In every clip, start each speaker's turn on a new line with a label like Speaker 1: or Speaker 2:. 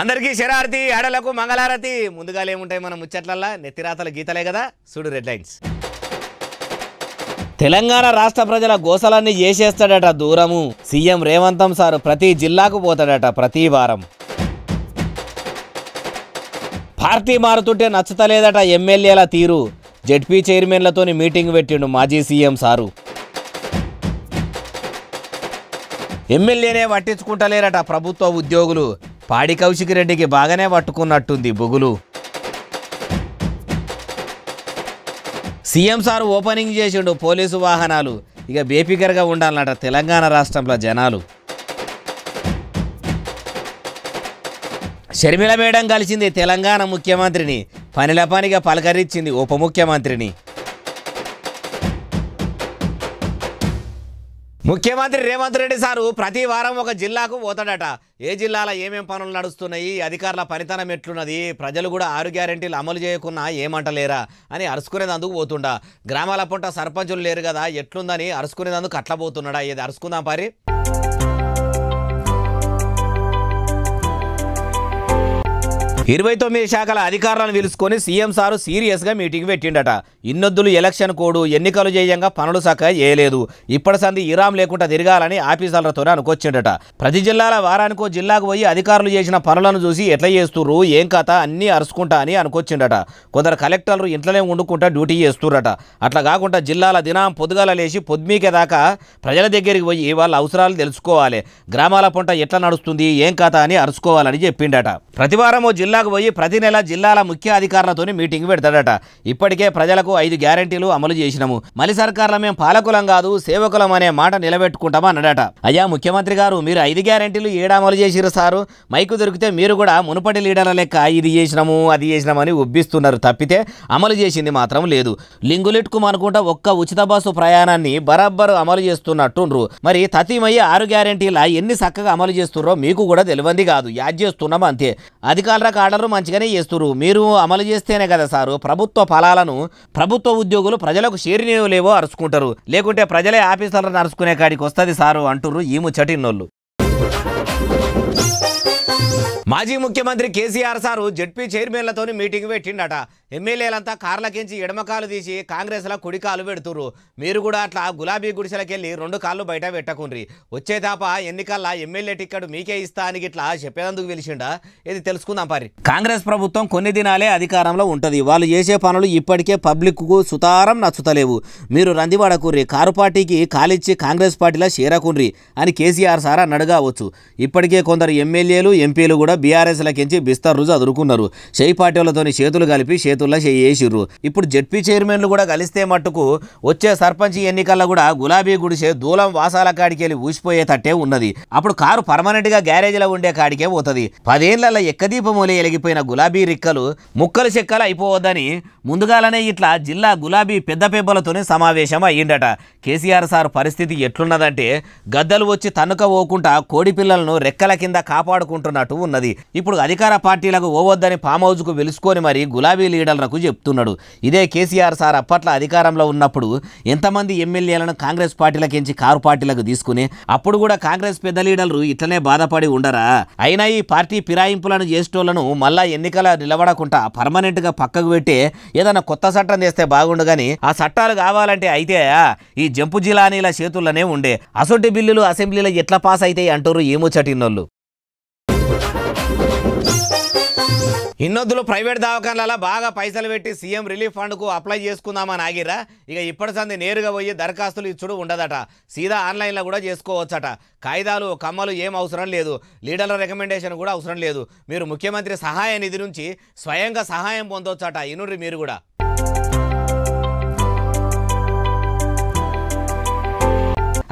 Speaker 1: అందరికీ శరారతి ఆడలకు మంగళారతి ముందుగా ఏముంటాయి మన ముచ్చట్లల్లా నెత్తిరాతల గీతలే కదా సూడు రెడ్ లైన్స్ తెలంగాణ రాష్ట్ర ప్రజల గోసలన్నీ చేసేస్తాడట దూరము సీఎం రేవంతం సారు ప్రతి జిల్లాకు పోతాడట ప్రతి వారం పార్టీ మారుతుంటే నచ్చుతలేదట ఎమ్మెల్యేల తీరు జెడ్పీ చైర్మన్లతోని మీటింగ్ పెట్టిండు మాజీ సీఎం సారు ఎమ్మెల్యేనే పట్టించుకుంటలేరట ప్రభుత్వ ఉద్యోగులు పాడి కౌశిక్ రెడ్డికి బాగానే పట్టుకున్నట్టుంది బొగులు సీఎం సార్ ఓపెనింగ్ చేసిండు పోలీసు వాహనాలు ఇక బేఫికర్గా ఉండాలన్నట తెలంగాణ రాష్ట్రంలో జనాలు షర్మిల మేడం కలిసింది తెలంగాణ ముఖ్యమంత్రిని పనిల పనిగా పలకరించింది ఉప ముఖ్యమంత్రిని ముఖ్యమంత్రి రేవంత్ రెడ్డి సారు ప్రతి వారం ఒక జిల్లాకు పోతాడట ఏ జిల్లాలో ఏమేం పనులు నడుస్తున్నాయి అధికారుల పనితనం ఎట్లున్నది ప్రజలు కూడా ఆరు గ్యారెంటీలు అమలు చేయకున్నా ఏమంటలేరా అని అరుచుకునేందుకు పోతుండా గ్రామాల పుంట సర్పంచులు లేరు కదా ఎట్లుందని అరుచుకునేందుకు అట్లా పోతున్నాడా ఇది అరుచుకుందాం పారి ఇరవై తొమ్మిది శాఖల అధికారులను పిలుచుకొని సీఎం సారు సీరియస్గా మీటింగ్ పెట్టిండట ఇన్నొద్దులు ఎలక్షన్ కోడు ఎన్నికలు చేయంగా పనులు సక్క ఏలేదు ఇప్పటి సంది ఇరాం లేకుండా తిరగాలని ఆఫీసర్లతో అనుకొచ్చిండట ప్రతి జిల్లాల వారానికో జిల్లాకు పోయి అధికారులు చేసిన పనులను చూసి ఎట్లా చేస్తురు ఏం కథ అన్నీ అరుచుకుంటా అని అనుకొచ్చిండట కొందరు కలెక్టర్లు ఇంట్లోనే వండుకుంటా డ్యూటీ చేస్తురట అట్లా కాకుండా జిల్లాల దినం పొద్దుగాల లేచి పొద్దుమీకే దాకా ప్రజల దగ్గరికి పోయి వాళ్ళ అవసరాలు తెలుసుకోవాలి గ్రామాల పంట ఎట్లా నడుస్తుంది ఏం కథ అని అరుచుకోవాలని చెప్పిండట ప్రతివారం జిల్లా జిల్లాకు పోయి ప్రతి నెల జిల్లాల ముఖ్య అధికారులతో మీటింగ్ పెడతాడట ఇప్పటికే ప్రజలకు ఐదు గ్యారంటీలు అమలు చేసినాము మలి సర్కార్ల మేము పాలకులం కాదు సేవకులం అనే మాట నిలబెట్టుకుంటామన్నాడట అయ్యా ముఖ్యమంత్రి గారు మీరు ఐదు గ్యారంటీలు అమలు చేసిరు సారు మైకు దొరికితే మీరు కూడా మునుపటి లీడర్ల లెక్క ఇది చేసినాము అది చేసినామని ఉబ్బిస్తున్నారు తప్పితే అమలు చేసింది మాత్రం లేదు లింగులిట్కు అనుకుంటా ఒక్క ఉచిత బస్సు ప్రయాణాన్ని బరాబరు అమలు చేస్తున్నట్టుండ్రు మరి తతిమయ్యి ఆరు గ్యారంటీల ఎన్ని చక్కగా అమలు చేస్తున్నారో మీకు కూడా తెలియంది కాదు యాడ్ చేస్తున్నాం అంతే అధికారులకు ఆర్డర్ మంచిగానే చేస్తురు మీరు అమలు చేస్తేనే కదా సారు ప్రభుత్వ ఫలాలను ప్రభుత్వ ఉద్యోగులు ప్రజలకు చేరినో లేవో అరుచుకుంటారు లేకుంటే ప్రజలే ఆఫీసులను నరుచుకునే కాడికి వస్తుంది సారు అంటురు ఈ ముచ్చటిన్నోళ్ళు మాజీ ముఖ్యమంత్రి కేసీఆర్ సారు జడ్పీ చైర్మన్లతో మీటింగ్ పెట్టిండట ఎమ్మెల్యేలంతా కార్లకించి ఎడమకాలు తీసి కాంగ్రెస్లో కుడికాలు పెడుతురు మీరు కూడా అట్లా గులాబీ గుడిసెలకెళ్ళి రెండు కాళ్ళు బయట పెట్టకుండ్రి వచ్చేతాప ఎన్నికల్లో ఎమ్మెల్యే టిక్కెట్ మీకే ఇస్తా అని ఇట్లా చెప్పేందుకు పిలిచిండా ఇది తెలుసుకుందాం పరి కాంగ్రెస్ ప్రభుత్వం కొన్ని దినాలే అధికారంలో ఉంటుంది వాళ్ళు చేసే పనులు ఇప్పటికే పబ్లిక్కు సుతారం నచ్చుతలేవు మీరు రందివాడకుర్రి కారు పార్టీకి కాలిచ్చి కాంగ్రెస్ పార్టీలో చేరకుండ్రి అని కేసీఆర్ సార్ అని అడగవచ్చు ఇప్పటికే కొందరు ఎమ్మెల్యేలు ఎంపీలు కూడా బీఆర్ఎస్లకు బిస్తర్ రుజు అదురుకున్నారు షెయి పార్టీలతోని చేతులు కలిపి చేతుల్లో చేసిర్రు ఇప్పుడు జడ్పీ చైర్మన్లు కూడా కలిస్తే మట్టుకు వచ్చే సర్పంచ్ ఎన్నికల్లో కూడా గులాబీ గుడిసే దూలం వాసాల కాడికి వెళ్ళి ఊసిపోయేటట్టే ఉన్నది అప్పుడు కారు పర్మనెంట్గా లో ఉండే కాడికే పోతుంది పదేళ్లలో ఎక్కదీపమూలి ఎలిగిపోయిన గులాబీ రిక్కలు ముక్కలు చెక్కలు అయిపోవద్దని ముందుగాలనే ఇట్లా జిల్లా గులాబీ పెద్ద పెబ్బలతోనే సమావేశం అయ్యిండట కేసీఆర్ సార్ పరిస్థితి ఎట్లున్నదంటే గద్దలు వచ్చి తన్నుక పోకుండా కోడి పిల్లలను రెక్కల కింద కాపాడుకుంటున్నట్టు ఉన్నది ఉన్నది ఇప్పుడు అధికార పార్టీలకు ఓవద్దని ఫామ్ హౌజ్కు వెలుసుకొని మరి గులాబీ లీడర్లకు చెప్తున్నాడు ఇదే కేసీఆర్ సార్ అప్పట్లో అధికారంలో ఉన్నప్పుడు ఎంతమంది ఎమ్మెల్యేలను కాంగ్రెస్ పార్టీలకు ఎంచి కారు పార్టీలకు తీసుకుని అప్పుడు కూడా కాంగ్రెస్ పెద్ద లీడర్లు ఇట్లనే బాధపడి ఉండరా అయినా ఈ పార్టీ ఫిరాయింపులను చేసేటోళ్లను మళ్ళా ఎన్నికల నిలబడకుండా పర్మనెంట్గా పక్కకు పెట్టి ఏదైనా కొత్త చట్టం చేస్తే బాగుండు కానీ ఆ చట్టాలు కావాలంటే అయితే ఈ జంపు జిలానీల చేతుల్లోనే ఉండే అసొంటి బిల్లులు అసెంబ్లీలో ఎట్లా పాస్ అవుతాయి అంటారు ఏమో చటినోళ్ళు ఇన్నొద్దులు ప్రైవేట్ దవాఖానాల బాగా పైసలు పెట్టి సీఎం రిలీఫ్ ఫండ్కు అప్లై చేసుకుందామని ఆగిరా ఇక ఇప్పటి సంది నేరుగా పోయి దరఖాస్తులు ఇచ్చుడు ఉండదట సీదా ఆన్లైన్లో కూడా చేసుకోవచ్చట కాయిదాలు కమ్మలు ఏం అవసరం లేదు లీడర్ల రికమెండేషన్ కూడా అవసరం లేదు మీరు ముఖ్యమంత్రి సహాయ నిధి నుంచి స్వయంగా సహాయం పొందవచ్చట ఇనుర్రి మీరు కూడా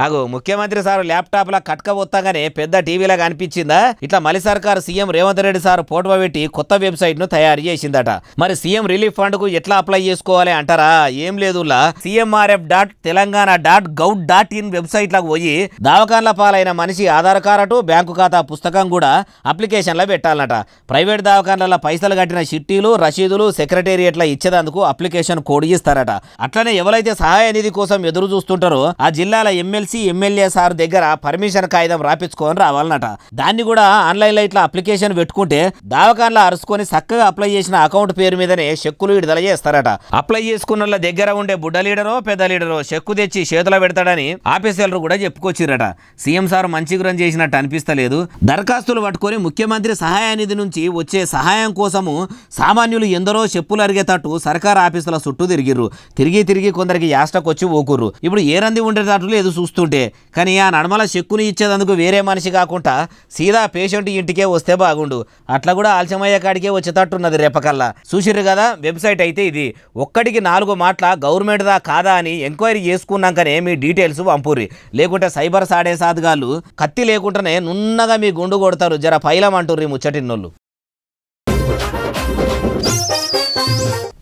Speaker 1: అగు ముఖ్యమంత్రి సార్ ల్యాప్టాప్ లా కట్కపోతాగానే పెద్ద టీవీలా కనిపించిందా ఇట్లా మలి సర్కారు CM Revanth Reddy sir photo పెట్టి కొత్త వెబ్సైట్ ను తయారు చేసిందట మరి సీఎం రిలీఫ్ ఫండ్ కు ఎట్లా అప్లై చేసుకోవాలి అంటారా ఏం లేదు CMRF dot Telangana dot gov dot in website లకు పోయి దావకాన్ల పాలైన మనిషి ఆధార్ కార్డు బ్యాంకు ఖాతా పుస్తకం కూడా అప్లికేషన్లో పెట్టాలట ప్రైవేట్ దావకాన్ల పైసలు కట్టిన షిట్టీలు రసీదులు లా ఇచ్చేదందుకు అప్లికేషన్ కోడ్ ఇస్తారట అట్లనే ఎవరైతే సహాయ నిధి కోసం ఎదురు చూస్తుంటారో ఆ జిల్లాల ఎమ్మెల్యే ఎమ్మెల్సీ ఎమ్మెల్యే సార్ దగ్గర పర్మిషన్ కాగితం రాపించుకొని రావాలన్నట దాన్ని కూడా ఆన్లైన్లో ఇట్లా అప్లికేషన్ పెట్టుకుంటే దావకాన్లో అరుచుకొని చక్కగా అప్లై చేసిన అకౌంట్ పేరు మీదనే చెక్కులు విడుదల చేస్తారట అప్లై చేసుకున్న దగ్గర ఉండే బుడ్డ లీడరో పెద్ద లీడరో చెక్కు తెచ్చి చేతిలో పెడతాడని ఆఫీసర్లు కూడా చెప్పుకొచ్చిరట సీఎం సార్ మంచి గురం చేసినట్టు అనిపిస్తలేదు దరఖాస్తులు పట్టుకొని ముఖ్యమంత్రి సహాయ నిధి నుంచి వచ్చే సహాయం కోసము సామాన్యులు ఎందరో చెప్పులు అరిగేటట్టు సర్కార్ ఆఫీసుల చుట్టూ తిరిగిర్రు తిరిగి తిరిగి కొందరికి యాస్టకొచ్చి ఊకుర్రు ఇప్పుడు ఏ రంది ఉండేటట్లు లేదు చూస్తూ చూస్తుంటే కానీ ఆ నడమల చెక్కుని ఇచ్చేదందుకు వేరే మనిషి కాకుండా సీదా పేషెంట్ ఇంటికే వస్తే బాగుండు అట్లా కూడా ఆలస్యమయ్యే కాడికే వచ్చేటట్టున్నది రేపకల్లా చూసిర్రు కదా వెబ్సైట్ అయితే ఇది ఒక్కడికి నాలుగు మాటల గవర్నమెంట్దా కాదా అని ఎంక్వైరీ చేసుకున్నాకనే మీ డీటెయిల్స్ పంపుర్రి లేకుంటే సైబర్ సాడే సాధుగాలు కత్తి లేకుండానే నున్నగా మీ గుండు కొడతారు జర ఫైలం అంటుర్రి ముచ్చటిన్నోళ్ళు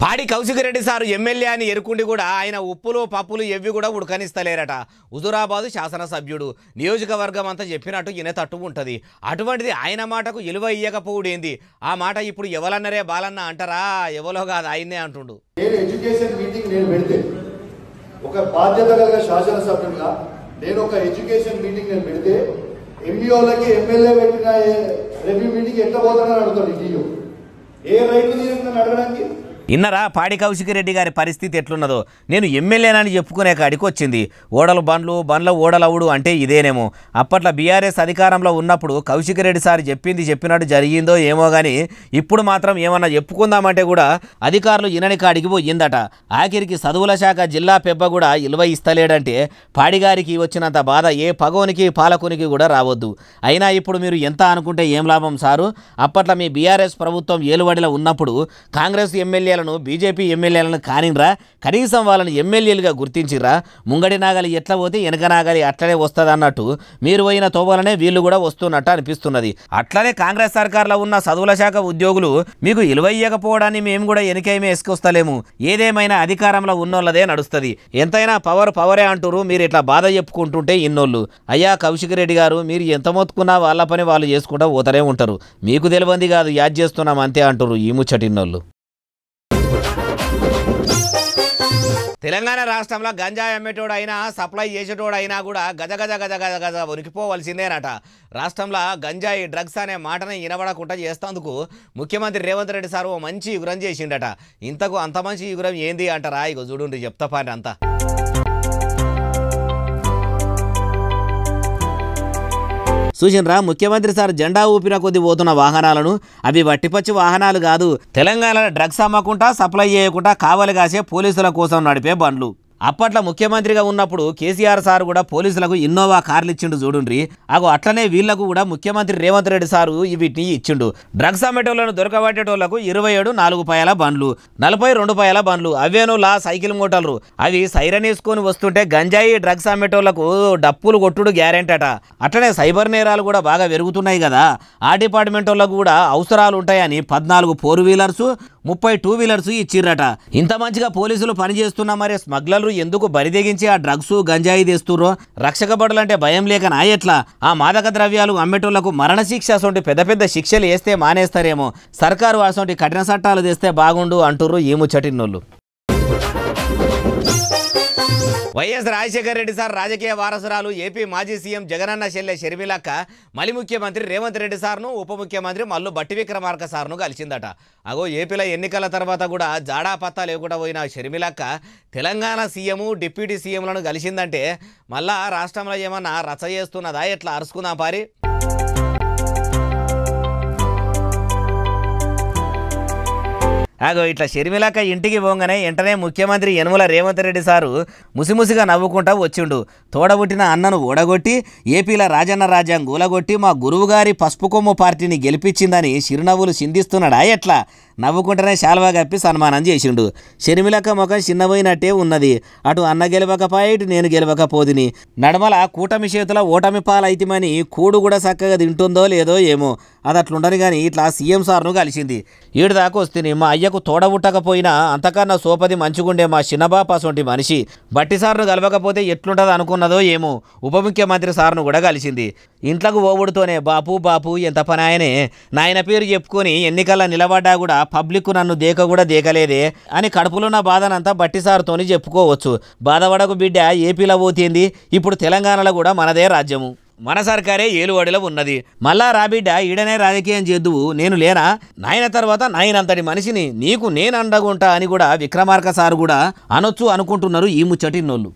Speaker 1: పాడి కౌశిక్ రెడ్డి సారు ఎమ్మెల్యే అని ఎరుకుండి కూడా ఆయన ఉప్పులు పప్పులు ఎవ్వి కూడా ఉడకనిస్తలేరట హుజురాబాదు శాసనసభ్యుడు నియోజకవర్గం అంతా చెప్పినట్టు ఈయన తట్టు ఉంటుంది అటువంటిది ఆయన మాటకు ఇలువ ఇయ్యకపోవుడేంది ఆ మాట ఇప్పుడు ఎవలన్నరే బాలన్న అంటారా ఎవలో కాదు ఆయన్నే అంటుండు ఒక బాధ్యత కలిగిన శాసనసభ్యుడిగా నేను ఒక ఎడ్యుకేషన్ మీటింగ్ నేను పెడితే ఎంబీఓలకి ఎమ్మెల్యే పెట్టిన మీటింగ్ ఎట్లా పోతానని ఏ రైతు నేను అడగడానికి ఇన్నరా పాడి కౌశిక రెడ్డి గారి పరిస్థితి ఎట్లున్నదో నేను ఎమ్మెల్యేనని చెప్పుకునే కాడికి వచ్చింది ఓడలు బండ్లు బండ్ల ఓడలవుడు అంటే ఇదేనేమో అప్పట్లో బీఆర్ఎస్ అధికారంలో ఉన్నప్పుడు కౌశిక రెడ్డి సార్ చెప్పింది చెప్పినట్టు జరిగిందో ఏమో కానీ ఇప్పుడు మాత్రం ఏమన్నా చెప్పుకుందామంటే కూడా అధికారులు ఇనని కాడికి పోయిందట ఆఖరికి చదువుల శాఖ జిల్లా పెబ్బ కూడా ఇలువ ఇస్తలేడంటే పాడిగారికి వచ్చినంత బాధ ఏ పగవునికి పాలకునికి కూడా రావద్దు అయినా ఇప్పుడు మీరు ఎంత అనుకుంటే ఏం లాభం సారు అప్పట్లో మీ బీఆర్ఎస్ ప్రభుత్వం ఏలువడిలో ఉన్నప్పుడు కాంగ్రెస్ ఎమ్మెల్యేల ఎమ్మెల్యేలను బీజేపీ ఎమ్మెల్యేలను కానిరా కనీసం వాళ్ళని ఎమ్మెల్యేలుగా గుర్తించిరా ముంగడి నాగలి ఎట్లా పోతే వెనక నాగలి అట్లనే వస్తుంది అన్నట్టు మీరు పోయిన తోవలనే వీళ్ళు కూడా వస్తున్నట్టు అనిపిస్తున్నది అట్లనే కాంగ్రెస్ సర్కార్లో ఉన్న చదువుల శాఖ ఉద్యోగులు మీకు ఇలువయ్యకపోవడాన్ని మేము కూడా వెనకేమీ వేసుకొస్తలేము ఏదేమైనా అధికారంలో ఉన్నోళ్ళదే నడుస్తుంది ఎంతైనా పవర్ పవరే అంటారు మీరు ఇట్లా బాధ చెప్పుకుంటుంటే ఇన్నోళ్ళు అయ్యా కౌశిక్ రెడ్డి గారు మీరు ఎంత మొత్తుకున్నా వాళ్ళ పని వాళ్ళు చేసుకుంటా పోతనే ఉంటారు మీకు తెలియంది కాదు యాద్ చేస్తున్నాం అంతే అంటారు ఈ ముచ్చటిన్నోళ్ళు తెలంగాణ రాష్ట్రంలో గంజాయి అయినా సప్లై అయినా కూడా గజ గజ గజ గజ గజ ఉనికిపోవలసిందేనట రాష్ట్రంలో గంజాయి డ్రగ్స్ అనే మాటనే వినబడకుండా చేస్తేందుకు ముఖ్యమంత్రి రేవంత్ రెడ్డి సార్ ఓ మంచి యుగురం చేసిండట ఇంతకు అంత మంచి యుగురం ఏంది అంటారా ఇక చూడు చెప్తా పాని అంతా చూసినరా ముఖ్యమంత్రి సార్ జెండా ఊపిన కొద్ది పోతున్న వాహనాలను అవి వట్టిపచ్చి వాహనాలు కాదు తెలంగాణలో డ్రగ్స్ అమ్మకుండా సప్లై చేయకుండా కావాలి కాసే పోలీసుల కోసం నడిపే బండ్లు అప్పట్లో ముఖ్యమంత్రిగా ఉన్నప్పుడు కేసీఆర్ సార్ కూడా పోలీసులకు ఇన్నోవా కార్లు ఇచ్చిండు చూడుండ్రి అగో అట్లనే వీళ్లకు కూడా ముఖ్యమంత్రి రేవంత్ రెడ్డి సారు వీటిని ఇచ్చిండు డ్రగ్స్ అమ్మేటోళ్లను దొరకబట్టేటోళ్లకు ఇరవై ఏడు నాలుగు పాయల బండ్లు నలభై రెండు పాయల బండ్లు అవేను లా సైకిల్ మోటార్లు అవి సైరన్ వేసుకొని వస్తుంటే గంజాయి డ్రగ్స్ అమ్మేటోళ్లకు డప్పులు కొట్టుడు గ్యారెంటీ అట అట్లనే సైబర్ నేరాలు కూడా బాగా పెరుగుతున్నాయి కదా ఆ డిపార్ట్మెంట్ వాళ్ళకు కూడా అవసరాలు ఉంటాయని పద్నాలుగు ఫోర్ వీలర్స్ ముప్పై టూ వీలర్స్ ఇచ్చిర్రట ఇంత మంచిగా పోలీసులు పనిచేస్తున్నా మరి స్మగ్లర్లు ఎందుకు బరిదెగించి ఆ డ్రగ్స్ గంజాయి తెస్తుర్రో రక్షక బడులంటే భయం లేక ఎట్లా ఆ మాదక ద్రవ్యాలు అమ్మేటోళ్లకు మరణశిక్ష అసొంటి పెద్ద పెద్ద శిక్షలు వేస్తే మానేస్తారేమో సర్కారు అసొంటి కఠిన చట్టాలు తెస్తే బాగుండు అంటుర్రు ఈ చటిన్నోళ్ళు వైఎస్ రాజశేఖర రెడ్డి సార్ రాజకీయ వారసురాలు ఏపీ మాజీ సీఎం జగనన్న చెల్లె షర్మిలక్క మలి ముఖ్యమంత్రి రేవంత్ రెడ్డి సార్ను ఉప ముఖ్యమంత్రి మల్లు బట్టి విక్రమార్క సార్ను కలిసిందట అగో ఏపీలో ఎన్నికల తర్వాత కూడా జాడా పత్తా లేకుండా పోయిన షర్మిలక్క తెలంగాణ సీఎం డిప్యూటీ సీఎంలను కలిసిందంటే మళ్ళా రాష్ట్రంలో ఏమన్నా రచ చేస్తున్నదా ఎట్లా అరుచుకుందాం పారి అగో ఇట్లా షర్మిలాక ఇంటికి పోగానే వెంటనే ముఖ్యమంత్రి యనుమల రేవంత్ రెడ్డి సారు ముసిముసిగా నవ్వుకుంటా వచ్చిండు తోడబుట్టిన అన్నను ఓడగొట్టి ఏపీల రాజన్న రాజ్యం గూలగొట్టి మా గురువుగారి పసుపు కొమ్ము పార్టీని గెలిపించిందని చిరునవ్వులు చిందిస్తున్నాడా ఎట్లా నవ్వుకుంటేనే శాల్వా కప్పి సన్మానం చేసిండు షర్మిలక్క ముఖం చిన్నపోయినట్టే ఉన్నది అటు అన్న గెలవకపోయి ఇటు నేను గెలవకపోదిని నడమల కూటమి చేతుల ఓటమి పాలైతిమని కూడు కూడా చక్కగా తింటుందో లేదో ఏమో అది అట్లుండని కానీ ఇట్లా సీఎం సార్ను కలిసింది ఈడు దాకా వస్తుంది మా అయ్య ఆయనకు తోడబుట్టకపోయినా అంతకన్నా సోపది మంచుగుండే మా చిన్నబాప అసొంటి మనిషి బట్టి సార్ను కలవకపోతే ఎట్లుంటుందో అనుకున్నదో ఏమో ఉప ముఖ్యమంత్రి సార్ను కూడా కలిసింది ఇంట్లకు ఓవుడుతోనే బాపు బాపు ఎంత పనాయనే నాయన పేరు చెప్పుకొని ఎన్నికల్లో నిలబడ్డా కూడా పబ్లిక్ నన్ను దేక కూడా దేకలేదే అని కడుపులో నా బాధనంతా సార్తోని చెప్పుకోవచ్చు బాధపడకు బిడ్డ ఏపీలో పోతేంది ఇప్పుడు తెలంగాణలో కూడా మనదే రాజ్యము మన సర్కారే ఏలువాడిలో ఉన్నది మళ్ళా రాబిడ్డ ఈడనే రాజకీయం చేద్దువు నేను లేనా నాయన తర్వాత నాయనంతటి మనిషిని నీకు నేను అండగుంటా అని కూడా విక్రమార్క సారు కూడా అనొచ్చు అనుకుంటున్నారు ఈ ముచ్చటినోళ్ళు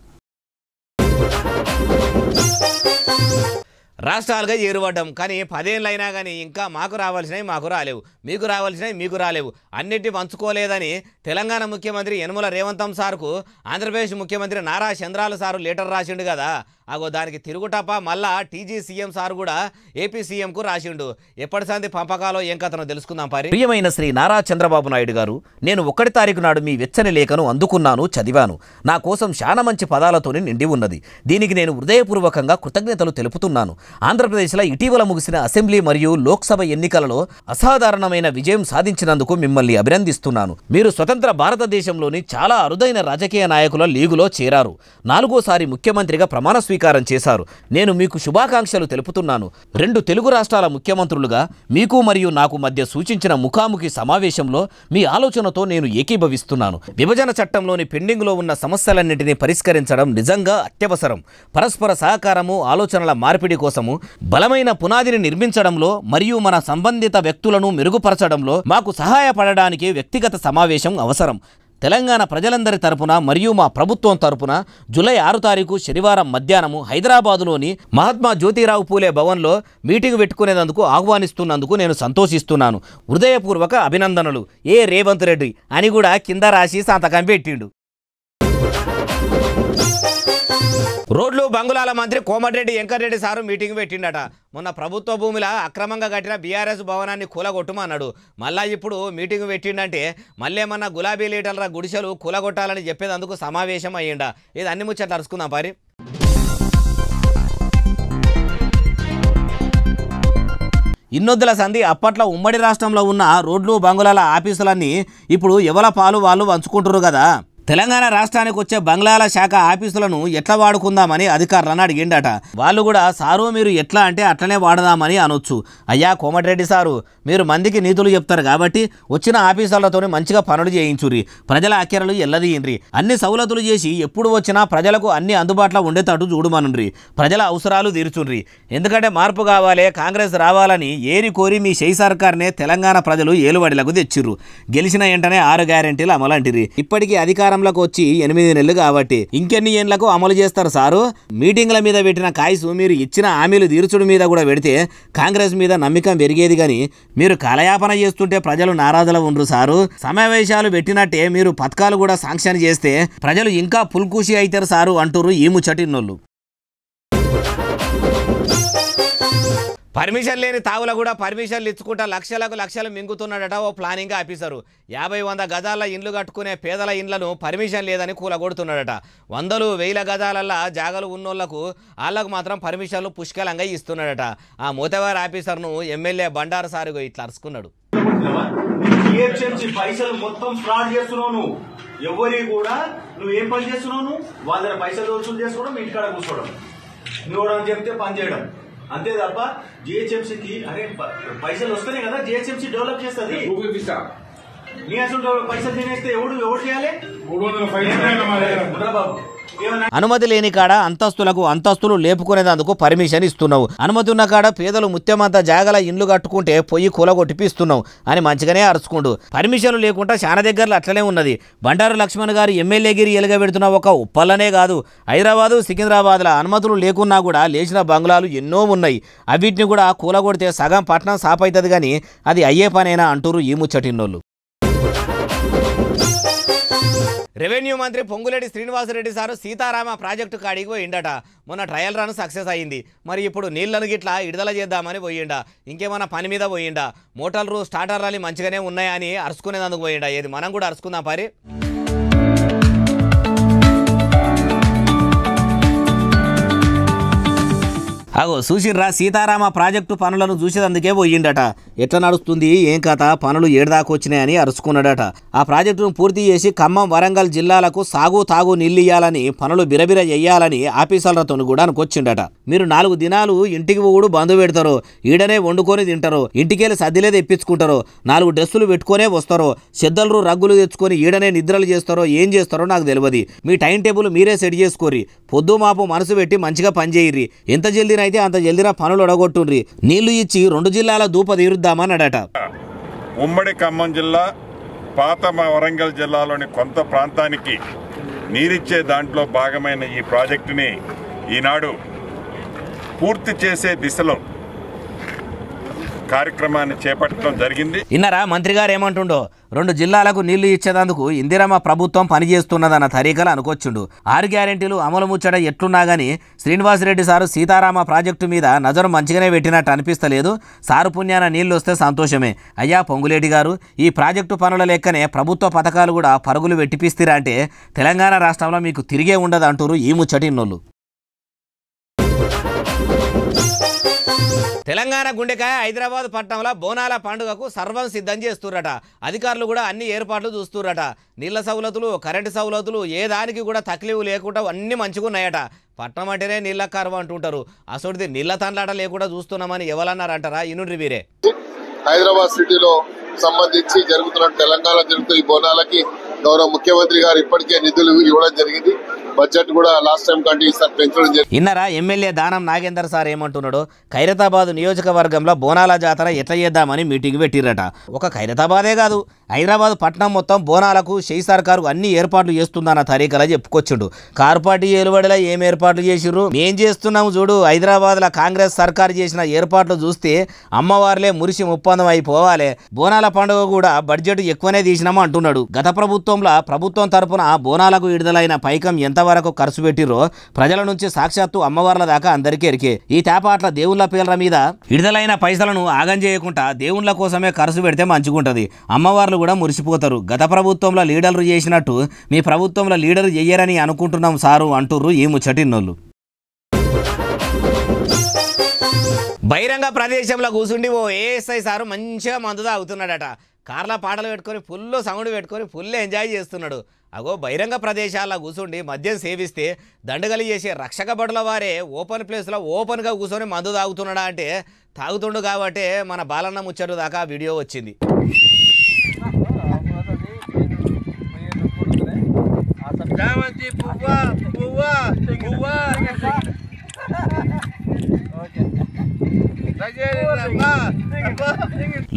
Speaker 1: రాష్ట్రాలుగా ఏరువడ్డం కానీ పదేళ్ళైనా కానీ ఇంకా మాకు రావాల్సినవి మాకు రాలేవు మీకు రావాల్సినవి మీకు రాలేవు అన్నిటి పంచుకోలేదని తెలంగాణ ముఖ్యమంత్రి యనుమల రేవంతం సార్కు ఆంధ్రప్రదేశ్ ముఖ్యమంత్రి నారా చంద్రాల సారు లెటర్ రాసిండు కదా అగో దానికి తిరుగుటప్ప మళ్ళా టీజీ సీఎం సార్ కూడా ఏపీ సీఎంకు రాసిండు ఎప్పటి సంది పంపకాలో ఏం కథనో తెలుసుకుందాం పరి ప్రియమైన శ్రీ నారా చంద్రబాబు నాయుడు గారు నేను ఒకటి తారీఖు నాడు మీ వెచ్చని లేఖను అందుకున్నాను చదివాను నా కోసం చాలా మంచి పదాలతోనే నిండి ఉన్నది దీనికి నేను హృదయపూర్వకంగా కృతజ్ఞతలు తెలుపుతున్నాను ఆంధ్రప్రదేశ్లో ఇటీవల ముగిసిన అసెంబ్లీ మరియు లోక్సభ ఎన్నికలలో అసాధారణమైన విజయం సాధించినందుకు మిమ్మల్ని అభినందిస్తున్నాను మీరు స్వతంత్ర భారతదేశంలోని చాలా అరుదైన రాజకీయ నాయకుల లీగులో చేరారు నాలుగోసారి ముఖ్యమంత్రిగా ప్రమాణ స్వీకారం చేశారు నేను మీకు శుభాకాంక్షలు తెలుపుతున్నాను రెండు తెలుగు రాష్ట్రాల ముఖ్యమంత్రులుగా మీకు మరియు నాకు మధ్య సూచించిన ముఖాముఖి సమావేశంలో మీ ఆలోచనతో నేను ఏకీభవిస్తున్నాను విభజన చట్టంలోని పెండింగ్లో ఉన్న సమస్యలన్నింటినీ పరిష్కరించడం నిజంగా అత్యవసరం పరస్పర సహకారము ఆలోచనల మార్పిడి కోసము బలమైన పునాదిని నిర్మించడంలో మరియు మన సంబంధిత వ్యక్తులను మెరుగుపరచడంలో మాకు సహాయపడడానికి వ్యక్తిగత సమావేశం అవసరం తెలంగాణ ప్రజలందరి తరపున మరియు మా ప్రభుత్వం తరపున జూలై ఆరు తారీఖు శనివారం మధ్యాహ్నము హైదరాబాదులోని మహాత్మా జ్యోతిరావు పూలే భవన్లో మీటింగ్ పెట్టుకునేందుకు ఆహ్వానిస్తున్నందుకు నేను సంతోషిస్తున్నాను హృదయపూర్వక అభినందనలు ఏ రేవంత్ రెడ్డి అని కూడా కింద రాసి సంతకం పెట్టిండు రోడ్లు బంగుళాల మంత్రి కోమటిరెడ్డి వెంకటరెడ్డి సారు మీటింగ్ పెట్టిండట మొన్న ప్రభుత్వ భూమిలో అక్రమంగా కట్టిన బీఆర్ఎస్ భవనాన్ని కూలగొట్టమన్నాడు మళ్ళా ఇప్పుడు మీటింగ్ పెట్టిండంటే మళ్ళేమన్నా గులాబీ లీటర్ల గుడిసెలు కూలగొట్టాలని చెప్పేదందుకు సమావేశం అయ్యిండ ఇది అన్ని ముచ్చట్లు అరుచుకుందాం పరి ఇన్నొద్దుల సంధి అప్పట్లో ఉమ్మడి రాష్ట్రంలో ఉన్న రోడ్లు బంగుళాల ఆఫీసులన్నీ ఇప్పుడు ఎవల పాలు వాళ్ళు వంచుకుంటున్నారు కదా తెలంగాణ రాష్ట్రానికి వచ్చే బంగ్లాల శాఖ ఆఫీసులను ఎట్లా వాడుకుందామని అధికారులను అడిగిండట వాళ్ళు కూడా సారు మీరు ఎట్లా అంటే అట్లనే వాడదామని అనొచ్చు అయ్యా కోమటిరెడ్డి సారు మీరు మందికి నీతులు చెప్తారు కాబట్టి వచ్చిన ఆఫీసర్లతో మంచిగా పనులు చేయించురి ప్రజల అక్కెరలు ఎల్లదీయండి అన్ని సౌలతులు చేసి ఎప్పుడు వచ్చినా ప్రజలకు అన్ని అందుబాటులో ఉండేటట్టు చూడమనుండ్రి ప్రజల అవసరాలు తీర్చుండ్రి ఎందుకంటే మార్పు కావాలి కాంగ్రెస్ రావాలని ఏరి కోరి మీ షై సర్కార్నే తెలంగాణ ప్రజలు ఏలువడిలకు తెచ్చిర్రు గెలిచిన వెంటనే ఆరు గ్యారెంటీలు అమలాంటిరి ఇప్పటికీ అధికారం అధికారంలోకి వచ్చి ఎనిమిది నెలలు కాబట్టి ఇంకెన్ని ఏళ్లకు అమలు చేస్తారు సారు మీటింగ్ల మీద పెట్టిన కాయసు మీరు ఇచ్చిన హామీలు తీర్చుడు మీద కూడా పెడితే కాంగ్రెస్ మీద నమ్మకం పెరిగేది కానీ మీరు కాలయాపన చేస్తుంటే ప్రజలు నారాజుల ఉండరు సారు సమావేశాలు పెట్టినట్టే మీరు పథకాలు కూడా సాంక్షన్ చేస్తే ప్రజలు ఇంకా పుల్కూషి అవుతారు సారు అంటురు ఈ ముచ్చటిన్నోళ్ళు పర్మిషన్ లేని తావుల కూడా పర్మిషన్లు ఇచ్చుకుంటా లక్షలకు లక్షలు మింగుతున్నాడట ఓ ప్లానింగ్ ఆఫీసరు యాభై వంద గజాల ఇండ్లు కట్టుకునే పేదల ఇండ్లను పర్మిషన్ లేదని కూలగొడుతున్నాడట వందలు వేల గజాలల్లా జాగలు ఉన్నోళ్లకు వాళ్ళకు మాత్రం పర్మిషన్లు పుష్కలంగా ఇస్తున్నాడట ఆ మూతవారి ఆఫీసర్ను ఎమ్మెల్యే బండారు సారుగా ఇట్లా అరుచుకున్నాడు మొత్తం నువ్వు ఎవరి కూడా నువ్వు ఏం పని చేస్తున్నావు నువ్వు వాళ్ళ పైసలు వసూలు చేసుకోవడం ఇంటికాడ కూర్చోవడం నువ్వు చెప్తే పని చేయడం అంతే తప్ప జిహెచ్ఎంసీకి అరే పైసలు వస్తాయి కదా జిహెచ్ఎంసీ డెవలప్ చేస్తుంది మీ అసలు పైసలు తినేస్తే ఎవడు ఎవరు చేయాలి మూడు వందల బాబు అనుమతి లేని కాడ అంతస్తులకు అంతస్తులు లేపుకునేందుకు పర్మిషన్ ఇస్తున్నావు అనుమతి ఉన్న కాడ పేదలు ముత్యమంత జాగల ఇండ్లు కట్టుకుంటే పొయ్యి కూలగొట్టిపిస్తున్నావు అని మంచిగానే అరుచుకుండు పర్మిషన్లు లేకుండా చాలా దగ్గరలో అట్లనే ఉన్నది బండారు లక్ష్మణ్ గారు ఎమ్మెల్యేగిరి ఎలుగబెడుతున్న ఒక ఉప్పల్లనే కాదు హైదరాబాదు ల అనుమతులు లేకున్నా కూడా లేచిన బంగ్లాలు ఎన్నో ఉన్నాయి అవిటిని కూడా కూలగొడితే సగం పట్నం సాపైతుంది కానీ అది అయ్యే పనైనా అంటూరు ఈ ముచ్చటిన్నోళ్ళు రెవెన్యూ మంత్రి పొంగులేటి శ్రీనివాసరెడ్డి సారు సీతారామ ప్రాజెక్టు కాడికి పోయిండట మొన్న ట్రయల్ రన్ సక్సెస్ అయ్యింది మరి ఇప్పుడు నీళ్లను గిట్లా విడుదల చేద్దామని పోయిండా ఇంకేమైనా పని మీద పోయిండా మోటార్లు స్టార్టర్లు మంచిగానే ఉన్నాయని అరుచుకునేందుకు పోయిండా ఏది మనం కూడా అరుచుకుందాం పరి అగో చూసిర్రా సీతారామ ప్రాజెక్టు పనులను చూసేదందుకే పోయిండట ఎట్లా నడుస్తుంది ఏం కథ పనులు ఏడాదాకా వచ్చినాయని అరుచుకున్నాడట ఆ ప్రాజెక్టును పూర్తి చేసి ఖమ్మం వరంగల్ జిల్లాలకు సాగు తాగు నిల్లియాలని పనులు బిరబిర చేయాలని ఆఫీసర్లతో కూడా అనుకొచ్చిండట మీరు నాలుగు దినాలు ఇంటికి పోడు బంధు పెడతారు ఈడనే వండుకొని తింటారు ఇంటికెళ్ళి సద్దిలే తెప్పించుకుంటారు నాలుగు డ్రెస్సులు పెట్టుకునే వస్తారు చెద్దలు రగ్గులు తెచ్చుకొని ఈడనే నిద్రలు చేస్తారో ఏం చేస్తారో నాకు తెలియదు మీ టైం టేబుల్ మీరే సెట్ చేసుకోరి పొద్దు మాపు మనసు పెట్టి మంచిగా పనిచేయరి ఎంత జల్దీ అయితే అంత జల్దిన పనులు అడగొట్టుండ్రి నీళ్లు ఇచ్చి రెండు జిల్లాల దూప తీరుద్దామని అడట ఉమ్మడి ఖమ్మం జిల్లా పాత వరంగల్ జిల్లాలోని కొంత ప్రాంతానికి నీరిచ్చే దాంట్లో భాగమైన ఈ ప్రాజెక్టుని ఈనాడు పూర్తి చేసే దిశలో కార్యక్రమాన్ని చేపట్టడం జరిగింది ఇన్నరా మంత్రి గారు ఏమంటుండో రెండు జిల్లాలకు నీళ్లు ఇచ్చేదందుకు ఇందిరమ్మ ప్రభుత్వం పనిచేస్తున్నదన్న తరీకలు అనుకొచ్చుండు ఆరు గ్యారెంటీలు అమలు ముచ్చట ఎట్లున్నా గానీ శ్రీనివాసరెడ్డి సారు సీతారామ ప్రాజెక్టు మీద నజరు మంచిగానే పెట్టినట్టు అనిపిస్తలేదు సారు పుణ్యాన నీళ్లు వస్తే సంతోషమే అయ్యా పొంగులేటి గారు ఈ ప్రాజెక్టు పనుల లెక్కనే ప్రభుత్వ పథకాలు కూడా పరుగులు అంటే తెలంగాణ రాష్ట్రంలో మీకు తిరిగే ఉండదు అంటారు ఈ ముచ్చటి తెలంగాణ గుండెకాయ హైదరాబాద్ పట్టణంలో బోనాల పండుగకు సర్వం సిద్ధం చేస్తున్నారట అధికారులు కూడా అన్ని ఏర్పాట్లు చూస్తున్నారట నీళ్ల సౌలతులు కరెంటు సౌలతులు ఏ దానికి కూడా తక్లీవు లేకుండా అన్నీ మంచిగున్నాయట పట్టణం అంటేనే నీళ్ళ కరువు అంటుంటారు అసలుది నీళ్ల తండ్లాట లేకుండా చూస్తున్నామని ఎవరన్నారంటారా ఇనుండ్రి వీరే హైదరాబాద్ సిటీలో సంబంధించి జరుగుతున్న తెలంగాణ జరుగుతున్న ఈ బోనాలకి గౌరవ ముఖ్యమంత్రి గారు ఇప్పటికే నిధులు ఇవ్వడం జరిగింది బడ్జెట్ కూడా లాస్ట్ టైం కంటే ఈసారి పెంచడం జరిగింది ఎమ్మెల్యే దానం నాగేందర్ సార్ ఏమంటున్నాడు ఖైరతాబాద్ నియోజకవర్గంలో బోనాల జాతర ఎట్లా చేద్దామని మీటింగ్ పెట్టిరట ఒక ఖైరతాబాదే కాదు హైదరాబాద్ పట్టణం మొత్తం బోనాలకు షై సర్కారు అన్ని ఏర్పాట్లు చేస్తుందన్న తరీకలా చెప్పుకొచ్చిండు కార్పాటి ఏలువడిలా ఏం ఏర్పాట్లు చేసిర్రు మేం చేస్తున్నాము చూడు హైదరాబాద్లో కాంగ్రెస్ సర్కారు చేసిన ఏర్పాట్లు చూస్తే అమ్మవార్లే మురిసి ఒప్పందం అయిపోవాలి బోనాల పండుగ కూడా బడ్జెట్ ఎక్కువనే తీసినామా అంటున్నాడు గత ప్రభుత్వంలో ప్రభుత్వం తరపున బోనాలకు విడుదలైన పైకం ఎంత వరకు ఖర్చు పెట్టిరో ప్రజల నుంచి సాక్షాత్తు అమ్మవార్ల దాకా అందరికీ ఎరికే ఈ తేపాట్ల దేవుళ్ళ పేర్ల మీద విడుదలైన పైసలను ఆగం చేయకుండా దేవుళ్ళ కోసమే ఖర్చు పెడితే మంచిగుంటుంది అమ్మవార్లు కూడా మురిసిపోతారు గత ప్రభుత్వంలో లీడర్లు చేసినట్టు మీ ప్రభుత్వంలో లీడర్ చెయ్యరని అనుకుంటున్నాం సారు అంటుర్రు ఈ ముచ్చటిన్నోళ్ళు బహిరంగ ప్రదేశంలో కూర్చుండి ఓ ఏఎస్ఐ సారు మంచిగా మందు అవుతున్నాడట కార్ల పాటలు పెట్టుకొని ఫుల్ సౌండ్ పెట్టుకొని ఫుల్ ఎంజాయ్ చేస్తున్నాడు అగో బహిరంగ ప్రదేశాల్లో కూర్చుండి మద్యం సేవిస్తే దండగలి చేసే రక్షక బడుల వారే ఓపెన్ ప్లేస్లో ఓపెన్గా కూర్చొని మందు తాగుతున్నాడా అంటే తాగుతుండు కాబట్టి మన బాలన్న ముచ్చట దాకా వీడియో వచ్చింది పువ్వా పువ్వా పువ్వా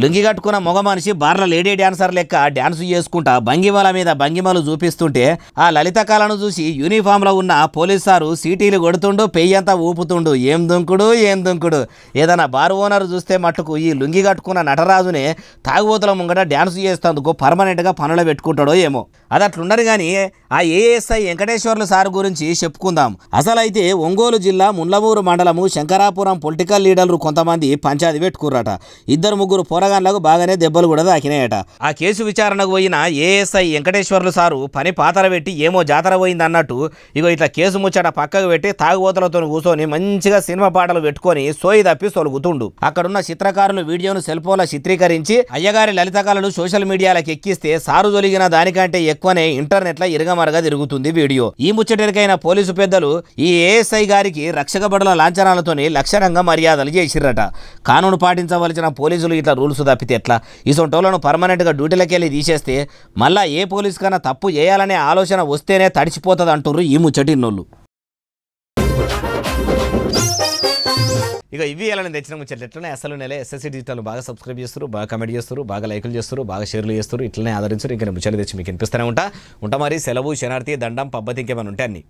Speaker 1: లుంగి కట్టుకున్న మొగ మనిషి బార్ల లేడీ డాన్సర్ లెక్క డాన్స్ చేసుకుంటా భంగిమల మీద భంగిమలు చూపిస్తుంటే ఆ లలిత కళను చూసి యూనిఫామ్లో ఉన్న పోలీస్ సారు సీటీలు కొడుతుండు పెయ్యంతా ఊపుతుండు ఏం దుంకుడు ఏం దుంకుడు ఏదైనా బార్ ఓనర్ చూస్తే మట్టుకు ఈ లుంగి కట్టుకున్న నటరాజునే తాగుబోతుల ముంగట డ్యాన్స్ చేసేందుకు పర్మనెంట్గా పనులు పెట్టుకుంటాడో ఏమో అది అట్లున్నారు కానీ ఆ ఏఎస్ఐ వెంకటేశ్వర్లు సార్ గురించి చెప్పుకుందాం అసలైతే ఒంగోలు జిల్లా ముండ్లమూరు మండలము శంకరాపురం పొలిటికల్ లీడర్లు కొంతమంది మంది పంచాది పెట్టుకుర్రట ఇద్దరు ముగ్గురు పోరగాన్లకు బాగానే దెబ్బలు కూడా తాకినాయట ఆ కేసు విచారణకు పోయిన ఏఎస్ఐ వెంకటేశ్వర్లు సారు పని పాతర పెట్టి ఏమో జాతర పోయింది అన్నట్టు ఇగో ఇట్లా కేసు ముచ్చట పక్కకు పెట్టి తాగుబోతలతో కూర్చొని మంచిగా సినిమా పాటలు పెట్టుకొని సోయి తప్పి సొలుగుతుండు అక్కడున్న చిత్రకారులు వీడియోను సెల్ఫోన్లో చిత్రీకరించి అయ్యగారి లలిత కళలు సోషల్ మీడియాలకు ఎక్కిస్తే సారు జొలిగిన దానికంటే ఎక్కువనే ఇంటర్నెట్లో ఇరగమరగా తిరుగుతుంది వీడియో ఈ ముచ్చటరికైన పోలీసు పెద్దలు ఈ ఏఎస్ఐ గారికి రక్షక బడుల లాంఛనాలతోని లక్షణంగా మర్యాదలు చేసిరట చేశారట కానూను పాటించవలసిన పోలీసులు ఇట్లా రూల్స్ తప్పితే ఎట్లా ఇసొంటోళ్లను పర్మనెంట్గా డ్యూటీలోకి వెళ్ళి తీసేస్తే మళ్ళీ ఏ పోలీస్ కన్నా తప్పు చేయాలనే ఆలోచన వస్తేనే తడిచిపోతుంది అంటున్నారు ఈ ముచ్చటిన్నోళ్ళు ఇక ఇవి ఇలానే తెచ్చిన ముచ్చట్లు ఎట్లనే అసలు నెల ఎస్ఎస్సీ డిజిటల్ బాగా సబ్స్క్రైబ్ చేస్తారు బాగా కమెంట్ చేస్తారు బాగా లైకులు చేస్తారు బాగా షేర్లు చేస్తారు ఇట్లనే ఆదరించారు ఇంకా ముచ్చట్లు తెచ్చి మీకు వినిపిస్తూనే ఉంటా ఉంటా మరి సెలవు శనార్థి దండం పబ్బతి ఇంకేమైనా ఉంటాయి అన్ని